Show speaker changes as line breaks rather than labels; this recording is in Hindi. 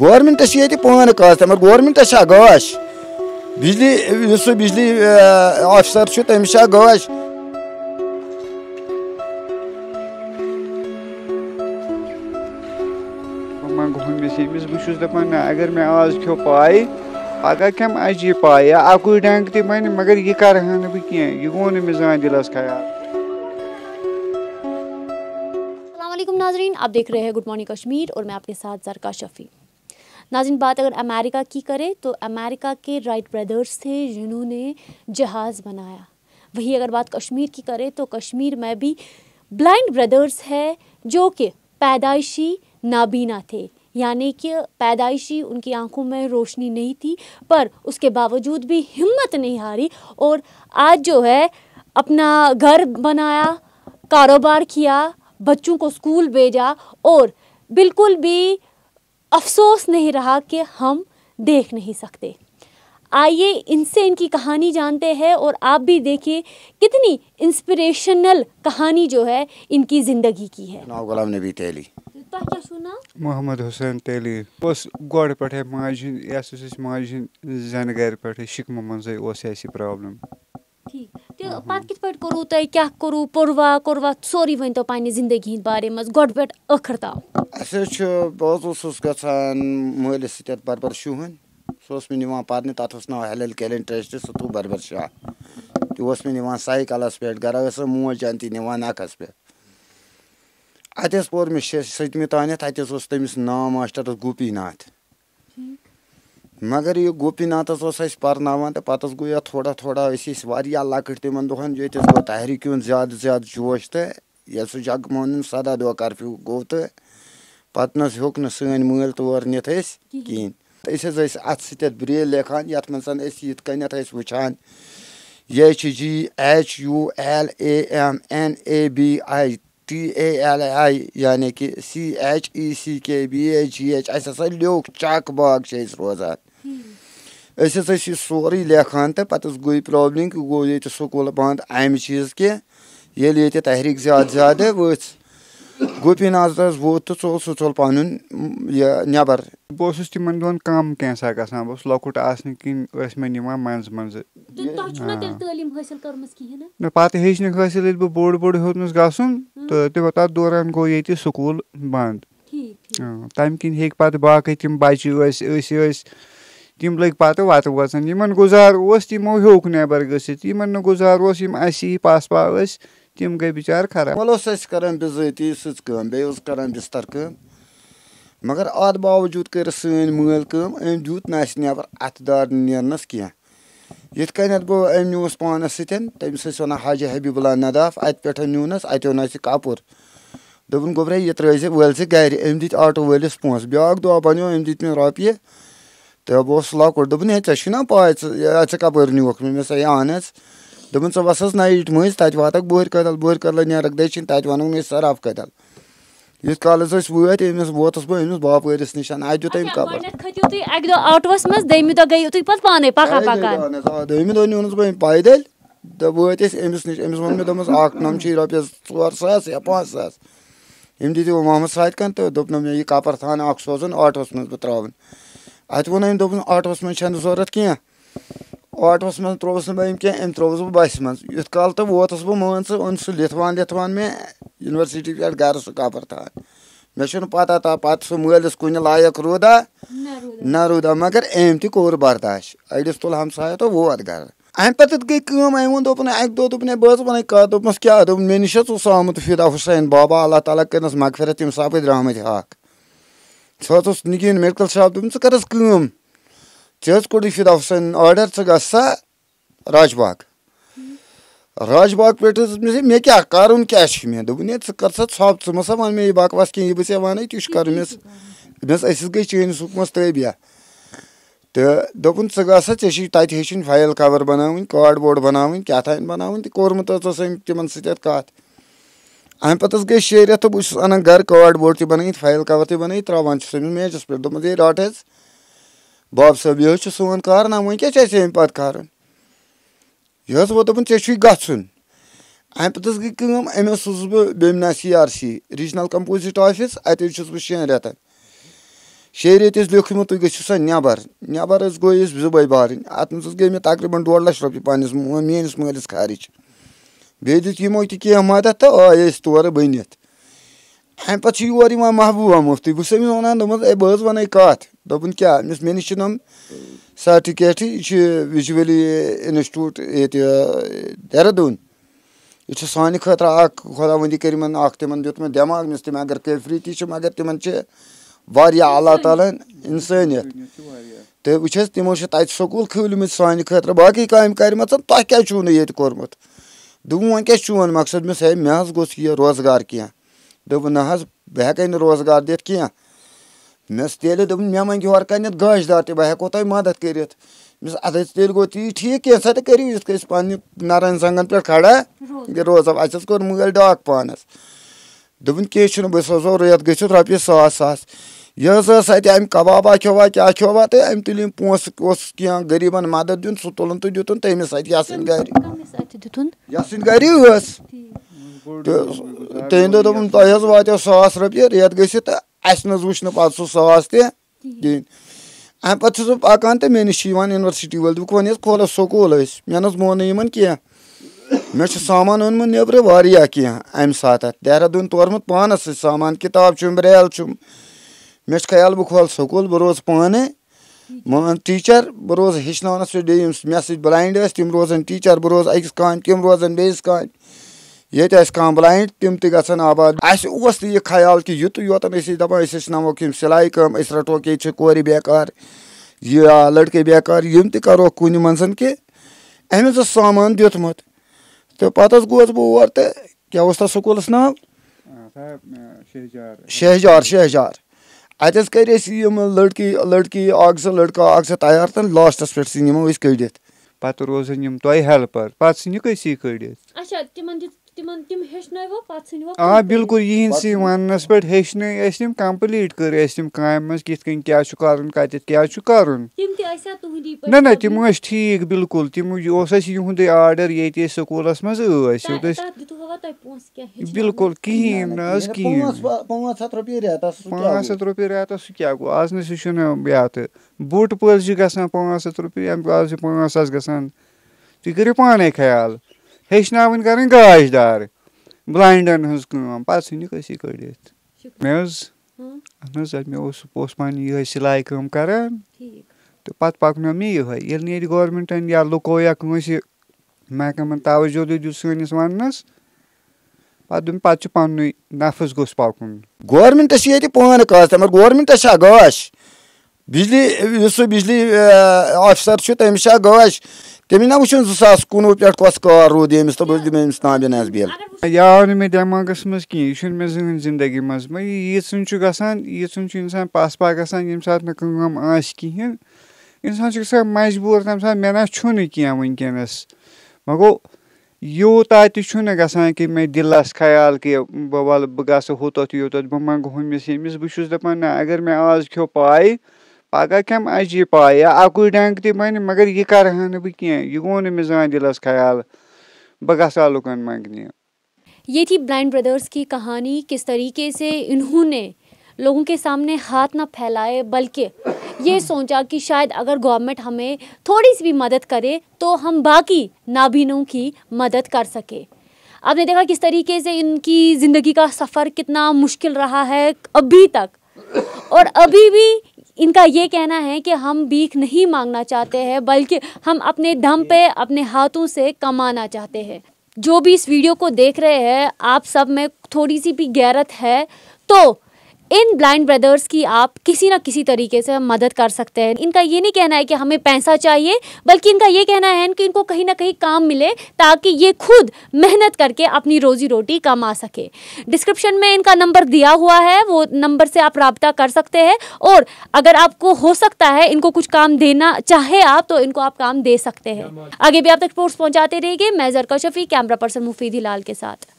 गवर्नमेंटस ये पान काज मगर गवर्नमेंटस गाश बिजली इस बिजली ऑफिसर तमिस गाश
यमिस अगर मैं आज खो पाई पगह कम अज यह पाए या अकु डंग बन मगर यह कर दिलस खयाल
नाजरीन आप देख रहे हैं गुड मॉर्निंग कश्मीर और मैं आपके साथ जरका शफी नाजिन बात अगर अमेरिका की करें तो अमेरिका के राइट ब्रदर्स थे जिन्होंने जहाज़ बनाया वही अगर बात कश्मीर की करें तो कश्मीर में भी ब्लाइंड ब्रदर्स है जो कि पैदाइशी नाबीना थे यानी कि पैदाइशी उनकी आंखों में रोशनी नहीं थी पर उसके बावजूद भी हिम्मत नहीं हारी और आज जो है अपना घर बनाया कारोबार किया बच्चों को स्कूल भेजा और बिल्कुल भी अफसोस नहीं रहा कि हम देख नहीं सकते आइए इनसे इनकी कहानी जानते हैं और आप भी देखिए कितनी इंस्पिरेशनल कहानी जो है इनकी ज़िंदगी की है
गुलाम नबी तेली
मोहम्मद
हुसैन तेली गोड़ पे माज माज जन गर पे शिकम मजे प्रॉब्लम
تہِ پَتہٕ کِتھ پٲٹھۍ کوٚروٗ تۄہہِ کیٛاہ کوٚروٗ پوٚروا کوٚروا سورُے ؤنۍتو پنٛنہِ زندگی ہِنٛدۍ بارے منٛز گۄڈٕ پٮ۪ٹھ ٲخٕر تام
اَسہِ حظ چھُ بہٕ حظ اوسُس گژھان مٲلِس سۭتۍ اَتھ بَربَر شُہٕنۍ سُہ اوس مےٚ نِوان پَرنہِ تَتھ اوس ناو ہٮ۪لٕل کٮ۪لٮ۪نٛٹرٛیسٹ سُہ ترٛوو بَربَر شاہ تہِ اوس مےٚ نِوان سایکَلَس پٮ۪ٹھ گَرا ٲس سۄ موج اَن تہِ نِوان نَکھَس پٮ۪ٹھ اَتہِ حظ پوٚر مےٚ شےٚ سٔتمہِ تانٮ۪تھ اَتہِ حظ اوس تٔمِس ناو ماشٹَرَس گوپی ناتھ मगर यह गोपीनाथ गोपीनाथस पर्नान तो पत् गो ये थोड़ा थोड़ा लकट तिमन दहन ये गो तहरीक ज्यादा ज्यादा जोश तो ये जग मोन सदा दो कर्फ्यू गो तो पत् होक ना सैन मल तौर नित कहें अत सत्रेल लेखान ये मन यथ कथ वुचान ये G H U L A M N A B I T A L I यानी कि e सी एच ई सी के बी ए जी एच अस लोक चक बाग से रोजान अस हाँ ये सोरे लेखान तो पत् गई प्रॉब्लम कि गो ये सकूल बंद अम चीज कह ये तहरीक ज्यादा ज्यादा वो
गुपी नजरस वोत तो चोल सह चोल पन नबर बहुत तिम कम कैसा गसान बहुत लकुट आन मे मंज मंज पे हेच ना बहुत बोड़ बोड़ होतमस गो तथ दौरान गो ये सकूल बंद तम कन हे पे बाकी तम बच्चे تِم لٔگۍ پَتہٕ وَتہٕ وَژَن یِمَن گُزار اوس تِمو ہیوٚک نٮ۪بَر گٔژھِتھ یِمَن نہٕ گُزار اوس یِم اَسی ہی پَس پا ٲسۍ تِم گٔے بِچار خراب وَلہٕ
اوس أسۍ کَران بِضٲتی سٕژ کٲم بیٚیہِ اوس کَران بِستَر کٲم مگر اَتھ باوجوٗد کٔرٕکھ سٲنۍ مٲلۍ کٲم أمۍ دیُت نہٕ اَسہِ نٮ۪بَر اَتھٕ دار نیرنَس کینٛہہ یِتھ کٔنٮ۪تھ گوٚو أمۍ نیوٗس پانَس سۭتۍ تٔمِس ٲسۍ وَنان حاجہِ حبیٖب اللہ نَداف اَتہِ پٮ۪ٹھ نیوٗنَس اَتہِ اوٚن اَسہِ کَپُر دوٚپُن گوٚبرا یہِ ترٛٲیزِ وٲلۍ زِ گَرِ أمۍ دِتۍ آٹوٗ وٲلِس پونٛسہٕ بیٛاکھ دۄہ بَنیو أمۍ دِتۍ مےٚ رۄپیہِ Tai buvo sulakur dubnėti, aš žinau, po atsikapą ir niuokmi, mes ajanės. Dubin savasas, na, įtmais, tatvatak buvo ir kadal, buvo ir kadal, nerakdaičin, tatvanum, jis sarap kadal. ییٖتِس کالَس أسۍ وٲتۍ أمِس ووتُس بہٕ أمِس باپٲرِس نِش اَتہِ دیُت أمۍ کَبَر
کھٔتِو تُہۍ اَکہِ دۄہ آٹوَس منٛز دٔیمہِ دۄہ گٔیِو تُہۍ پَتہٕ پانَے پَکان پَکان
دٔیمہِ دۄہ نیوٗنَس بہٕ أمۍ پایدٔلۍ تہٕ وٲتۍ أسۍ أمِس نِش أمِس ووٚن مےٚ دوٚپمَس اَکھ نَمچی رۄپیَس ژور ساس یا پانٛژھ ساس أمۍ دِتِو محمد سادقَن تہٕ دوٚپنو مےٚ یہِ کَپَر تھان اَکھ سوزُن آٹوَس منٛز بہٕ ترٛاوُن अत वो दोपन आटोस मे जरूरत कह आटोस मे त्रोस नम कम त्रोस बहुत बस मं युत कल तो वो बहुत मान ऐसा अन लिथवान लिथवान मे यूनिवर्सिटी पे गर सू कपर तान मे पता था पा सह मालस कुन लायक रूदा न रूदा मगर अम तौर बर्दाश अड़स तुल हमसाय तो वो गर अम पत गई कम अम वो दोपन अक दो दुपन है बहुत वन कह दोपस क्या दिन मे निश आमुत फिदा हुसैन बाबा अल्लाह ताली कर मगफरत तम सपद रहमत हाख ثقافت میڈکل شاپ دم ٹھیک فدا حسین آرڈر ثا راج باغ راج باغ پہ مے کیا کرن کیا مے دن ہے کر سا ژھپ ثہ مسا ون مے یہ بکواس کھین یہ بہٕ ژےٚ وَنَے تہِ چھُ کَرُن مےٚ دوٚپمَس أسۍ حظ گٔے چٲنِس حُکمَس تٲبیہ تہٕ دوٚپُن ژٕ گژھ سا ژےٚ چھُے تَتہِ ہیٚچھُن فایل کَوَر بَناوٕنۍ کاڈ بوڈ بَناوٕنۍ کیٛاہ تانۍ بَناوٕنۍ تہٕ کوٚرمُت حظ اوس أمۍ تِمَن سۭتۍ کَتھ अमे पत गई शेरियत तो बहुत अनान गर कार्ड बोर्ड बन फाइल कवर त बन त्रावान मेजस पे दोपन ये रट हज बाब साहब यह सोन कारना वन क्या अमे पे कर यह वो दोपन ऐ गुन अमे पत गई कम अमे सूस बह बेमना C R C regional composite office अत बह शेन रेतन शे रेत लिखम तुम गु सा नबर नबर गई जुबई बार अत गई मे तकरीबन डोड लक्ष रोपये पानस मेस मालिस खर्च Ведь ему tiki амада то а есть туары бы нет. Hem pat şu var imam mahbuba mufti. Bu sebebi ona da mız ebaz vana ikat. Da bun kya mis men için am sertifikati şu visual e, institute eti Dehradun. İçe sani khatra ak khudavandi keriman akteman diyortman demak mis tema agar kefri ti şu magar teman çe var ya Allah Teala insaniyet. Te bu çes timo şu tayt sokul khulumuz sani khatra baki kaim karimatsan ta kya çuğunu yeti kormut. दोपन वन क्या चोन मकसद मे तो है मे गोस ये रोजगार कह दोपन ना बह रोजगार दिख क्या मे तेल दोपन मे मंग गाशदार ते बह हेको तुम मदद कर अद तेल गो ती ठीक कैसा तो करू ये पे नरन संगन पे खड़ा रोजब अस कोर मल डाक पानस दोपन कह बह रेत गो रपये یہِ ہسا اَتہِ اَمہِ کَبابا کھیٚوا کیٛاہ کھیٚوا تہٕ أمۍ تُلۍ أمۍ پونٛسہٕ اوس کینٛہہ غریٖبَن مَدَد دیُن سُہ تُلُن تہٕ دیُتُن تٔمِس اَتہِ یَس سٕنٛدِ گَرِ یَس سٕنٛدِ گَرِ ٲس تہٕ تٔمۍ دوٚپ دوٚپُن تۄہہِ حظ واتیو ساس رۄپیہِ ریٚتھ گٔژھِتھ تہٕ اَسہِ نہ حظ وٕچھ نہٕ پَتہٕ سُہ ساس تہِ کِہیٖنۍ اَمہِ پَتہٕ چھُس بہٕ پَکان تہٕ مےٚ نِش چھِ یِوان یونیورسٹی وٲلۍ دوٚپُکھ وۄنۍ حظ کھولو سکوٗل أسۍ مےٚ نہ حظ مون نہٕ یِمَن کینٛہہ مےٚ چھُ سامان اوٚنمُت نیٚبرٕ واریاہ کینٛہہ اَمہِ ساتہٕ دہرادوٗن تورمُت پانَس سۭتۍ سامان کِتاب چھُم ریل چھُم मे खाल खयाल खोल सकूल बह रोज पान मान टीचर बह रोज हेचनानस मे ब्लाइंड तम रोजन टीचर बह रोज अकिस कान तम रोजन बेस कान ये तो कह ब्लाइंड तम तन आबाद अस ये खयाल कि युत यो दपान हेचनामो कि सिलाई कम रटो ये कोर बेकार ये लड़के बेकार यम तरह कुन मन कि अमेज सामान दुत तो पत गोस बह तो क्या उस तक ना शहजार शहजार अत कर लड़की
लड़की अक्स लड़का अक्स तैयार तो लास्टस पे नमो कड़ित पत् रोजन तुम हेल्पर पत् ژھٕنِکھ असी
कड़ित آ بِلکُل یِہنٛد سی
وَننَس پٮ۪ٹھ ہیٚچھنٲے اَسہِ یِم کَمپٕلیٖٹ کٔر اَسہِ یِم کامہِ منٛز کِتھ کٔنۍ کیٛاہ چھُ کَرُن کَتٮ۪تھ کیٛاہ چھُ کَرُن
نہ نہ تِم ٲسۍ
ٹھیٖک بِلکُل تِم یہِ اوس اَسہِ یِہُنٛدُے آرڈَر ییٚتہِ أسۍ سکوٗلَس منٛز ٲسۍ یوٚت أسۍ
ہوا تۄہہِ پونٛسہٕ
کیٛاہ بِلکُل کِہیٖنۍ نہٕ حظ کِہیٖنۍ
پانٛژھ ہَتھ رۄپیہِ رٮ۪تَس پانٛژھ
ہَتھ رۄپیہِ رٮ۪تَس سُہ کیٛاہ گوٚو آز نہٕ سُہ چھُنہٕ یَتھ بوٗٹہٕ پٲلۍ چھِ گژھان پانٛژھ ہَتھ رۄپیہِ اَمہِ آز چھِ پانٛژھ ساس گژھان تُہۍ کٔرِو پانَے خیال ہیٚچھناوٕنۍ کَرٕنۍ گاش دار بٕلایِنٛڈَن ہٕنٛز کٲم پَتہٕ ژھٕنِکھ أسی کٔڑِتھ مےٚ حظ اہن حظ مےٚ اوس بہٕ اوسُس پَنٕنۍ یِہوٚے سِلاے کٲم کَران
تہٕ
پَتہٕ پَکنٲو مےٚ یِہوٚے ییٚلہِ نہٕ ییٚتہِ گورمٮ۪نٛٹَن یا لُکو یا کٲنٛسہِ محکمَن تَوجوٗ دیُت سٲنِس وَننَس पदुन पु पन्न नफस गोस पकन
गोर्मेंट ये पान काज मगर गोर्मेंट गाश बिजली सह बिजली ऑफिसर तमिस गाश तमें ना वो जो सास कनु पे कस कार रूद यमिस तो दमेस नाम बिल
यह आव मे दिमागस मज कह मे जहन जिंदगी मज मे ईसन गान ईसन इंसान पास पा गान ये सात नाम आहन इंसान गसान मजबूर तम सा मे ना कह वनकस वो یوٗتاہ تہِ چھُنہٕ گژھان کہِ مےٚ دِلَس خیال کہِ بہٕ وَلہٕ بہٕ گژھٕ ہوٚتَتھ یوٚتَتھ بہٕ منٛگہٕ ہُمِس ییٚمِس بہٕ چھُس دَپان نہ اگر مےٚ آز کھیٚو پاے پَگاہ کَمہِ اَجہِ یہِ پاے یا اَکُے ڈنٛگ تہِ بَنہِ مگر یہِ کَرٕ ہا نہٕ بہٕ کینٛہہ یہِ گوٚو نہٕ مےٚ زانٛہہ دِلَس خیال بہٕ گژھٕ ہا لُکَن منٛگنہِ
ये थी ब्लाइंड ब्रदर्स की कहानी किस तरीके से इन्होंने लोगों के सामने हाथ ना फैलाए बल्कि ये सोचा कि शायद अगर गवर्नमेंट हमें थोड़ी सी भी मदद करे तो हम बाकी नाबीनों की मदद कर सके आपने देखा किस तरीके से इनकी ज़िंदगी का सफ़र कितना मुश्किल रहा है अभी तक और अभी भी इनका ये कहना है कि हम भीख नहीं मांगना चाहते हैं बल्कि हम अपने दम पे अपने हाथों से कमाना चाहते हैं जो भी इस वीडियो को देख रहे हैं आप सब में थोड़ी सी भी गैरत है तो इन ब्लाइंड ब्रदर्स की आप किसी ना किसी तरीके से मदद कर सकते हैं इनका ये नहीं कहना है कि हमें पैसा चाहिए बल्कि इनका ये कहना है कि इनको कहीं ना कहीं काम मिले ताकि ये खुद मेहनत करके अपनी रोजी रोटी कमा सके डिस्क्रिप्शन में इनका नंबर दिया हुआ है वो नंबर से आप रबता कर सकते हैं और अगर आपको हो सकता है इनको कुछ काम देना चाहे आप तो इनको आप काम दे सकते हैं आगे भी आप तक स्पोर्ट्स पहुँचाते रहिए मैं जरका शफी कैमरा पर्सन मुफीदी लाल के साथ